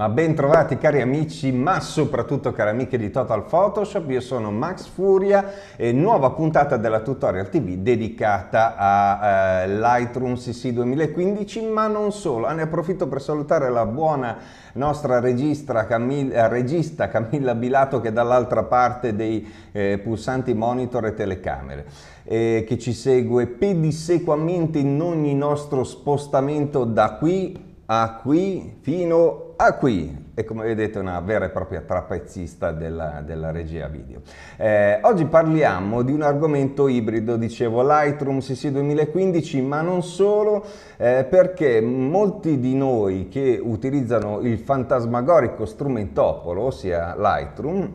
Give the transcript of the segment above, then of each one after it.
Ma ben trovati cari amici, ma soprattutto cari amiche di Total Photoshop, io sono Max Furia e nuova puntata della Tutorial TV dedicata a eh, Lightroom CC 2015, ma non solo. Ah, ne approfitto per salutare la buona nostra registra Camilla, eh, regista Camilla Bilato che è dall'altra parte dei eh, pulsanti monitor e telecamere. Eh, che ci segue pedissequamente in ogni nostro spostamento da qui a qui fino a qui e come vedete una vera e propria trapezzista della, della regia video. Eh, oggi parliamo di un argomento ibrido, dicevo Lightroom CC 2015, ma non solo, eh, perché molti di noi che utilizzano il fantasmagorico strumentopolo, ossia Lightroom,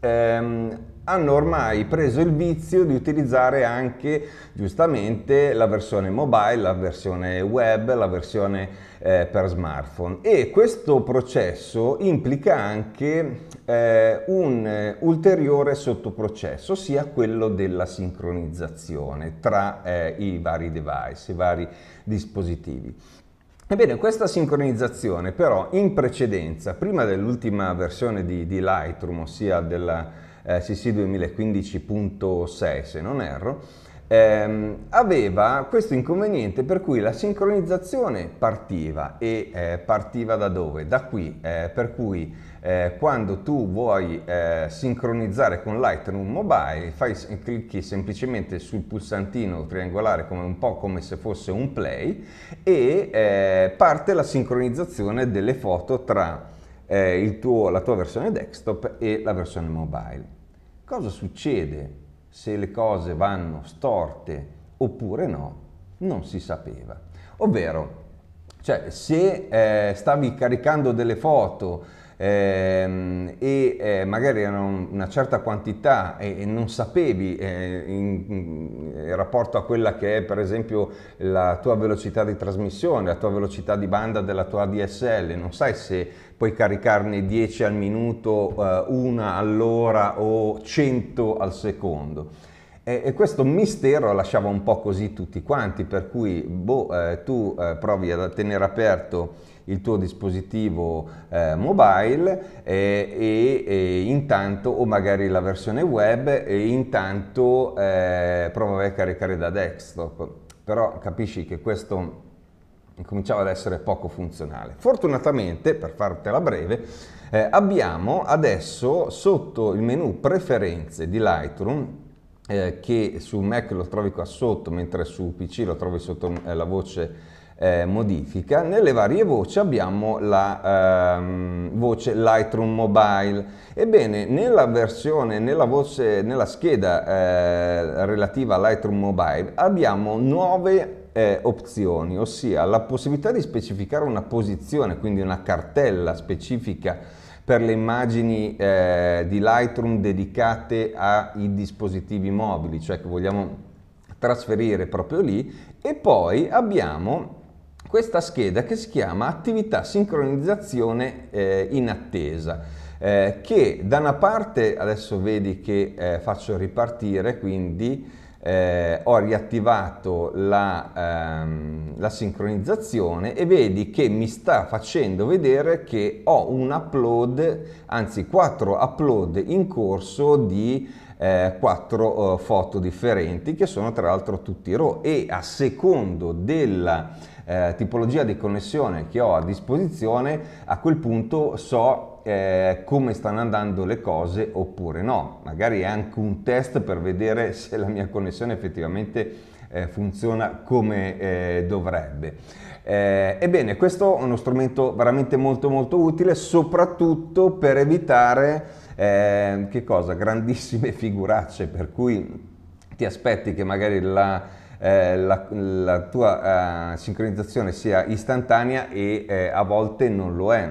ehm, hanno ormai preso il vizio di utilizzare anche giustamente la versione mobile, la versione web, la versione eh, per smartphone e questo processo implica anche eh, un ulteriore sottoprocesso, ossia quello della sincronizzazione tra eh, i vari device, i vari dispositivi. Ebbene, questa sincronizzazione però in precedenza, prima dell'ultima versione di, di Lightroom, ossia della eh, CC 2015.6 se non erro, ehm, aveva questo inconveniente per cui la sincronizzazione partiva e eh, partiva da dove? Da qui, eh, per cui eh, quando tu vuoi eh, sincronizzare con Lightroom Mobile fai, clicchi semplicemente sul pulsantino triangolare come un po' come se fosse un play e eh, parte la sincronizzazione delle foto tra eh, tuo, la tua versione desktop e la versione mobile. Cosa succede se le cose vanno storte oppure no? Non si sapeva. Ovvero, cioè, se eh, stavi caricando delle foto ehm, e eh, magari era una certa quantità e, e non sapevi eh, in, in, rapporto a quella che è per esempio la tua velocità di trasmissione, la tua velocità di banda della tua DSL, non sai se puoi caricarne 10 al minuto, eh, una all'ora o 100 al secondo. E, questo mistero lasciava un po' così tutti quanti, per cui boh, eh, tu eh, provi a tenere aperto il tuo dispositivo eh, mobile eh, e, e, intanto o magari la versione web e intanto eh, provavi a caricare da desktop però capisci che questo cominciava ad essere poco funzionale. Fortunatamente, per fartela breve, eh, abbiamo adesso sotto il menu preferenze di Lightroom eh, che su Mac lo trovi qua sotto, mentre su PC lo trovi sotto eh, la voce eh, modifica. Nelle varie voci abbiamo la ehm, voce Lightroom Mobile. Ebbene, nella versione, nella, voce, nella scheda eh, relativa a Lightroom Mobile abbiamo nuove eh, opzioni, ossia la possibilità di specificare una posizione, quindi una cartella specifica per le immagini eh, di Lightroom dedicate ai dispositivi mobili, cioè che vogliamo trasferire proprio lì e poi abbiamo questa scheda che si chiama attività sincronizzazione eh, in attesa. Eh, che da una parte adesso vedi che eh, faccio ripartire quindi eh, ho riattivato la, ehm, la, sincronizzazione e vedi che mi sta facendo vedere che ho un upload anzi 4 upload in corso di eh, quattro eh, foto differenti che sono tra l'altro tutti RAW e a secondo della eh, tipologia di connessione che ho a disposizione a quel punto so eh, come stanno andando le cose oppure no. Magari è anche un test per vedere se la mia connessione effettivamente eh, funziona come eh, dovrebbe. Eh, ebbene, questo è uno strumento veramente molto molto utile, soprattutto per evitare eh, che cosa? Grandissime figuracce, per cui ti aspetti che magari la, eh, la, la tua eh, sincronizzazione sia istantanea e eh, a volte non lo è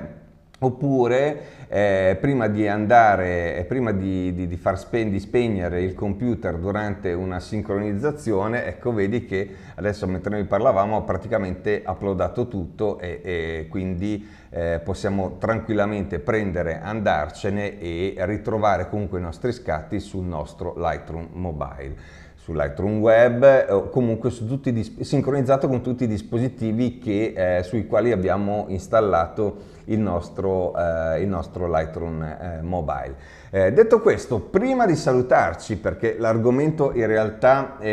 Oppure eh, prima di andare, eh, prima di, di, di far spe di spegnere il computer durante una sincronizzazione, ecco vedi che adesso mentre noi parlavamo ho praticamente uploadato tutto e, e quindi eh, possiamo tranquillamente prendere, andarcene e ritrovare comunque i nostri scatti sul nostro Lightroom Mobile. Lightroom Web comunque su dis- sincronizzato con tutti i dispositivi che, eh, sui quali abbiamo installato il nostro, eh, il nostro Lightroom eh, Mobile. Eh, detto questo, prima di salutarci, perché l'argomento in realtà eh,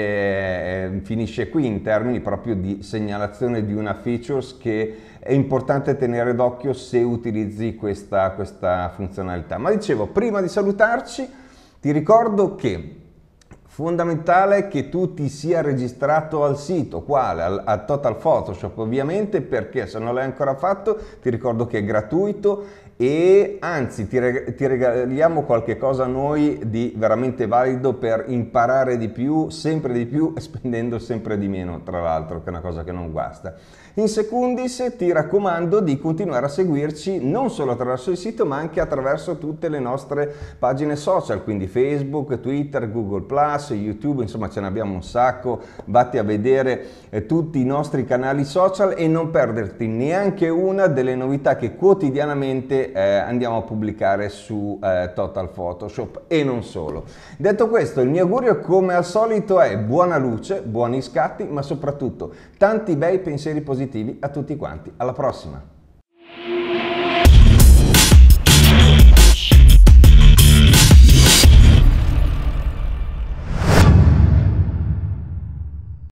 eh, finisce qui in termini proprio di segnalazione di una features che è importante tenere d'occhio se utilizzi questa, questa funzionalità. Ma dicevo, prima di salutarci, ti ricordo che Fondamentale che tu ti sia registrato al sito, quale? Al, a Total Photoshop ovviamente, perché se non l'hai ancora fatto ti ricordo che è gratuito e anzi ti, reg- ti, regaliamo qualche cosa noi di veramente valido per imparare di più, sempre di più e spendendo sempre di meno, tra l'altro, che è una cosa che non guasta. In secundis ti raccomando di continuare a seguirci non solo attraverso il sito ma anche attraverso tutte le nostre pagine social, quindi Facebook, Twitter, Google ⁇ YouTube, insomma ce ne abbiamo un sacco, vatti a vedere eh, tutti i nostri canali social e non perderti neanche una delle novità che quotidianamente eh, andiamo a pubblicare su eh, Total Photoshop e non solo. Detto questo, il mio augurio come al solito è buona luce, buoni scatti, ma soprattutto tanti bei pensieri positivi a tutti quanti. Alla prossima!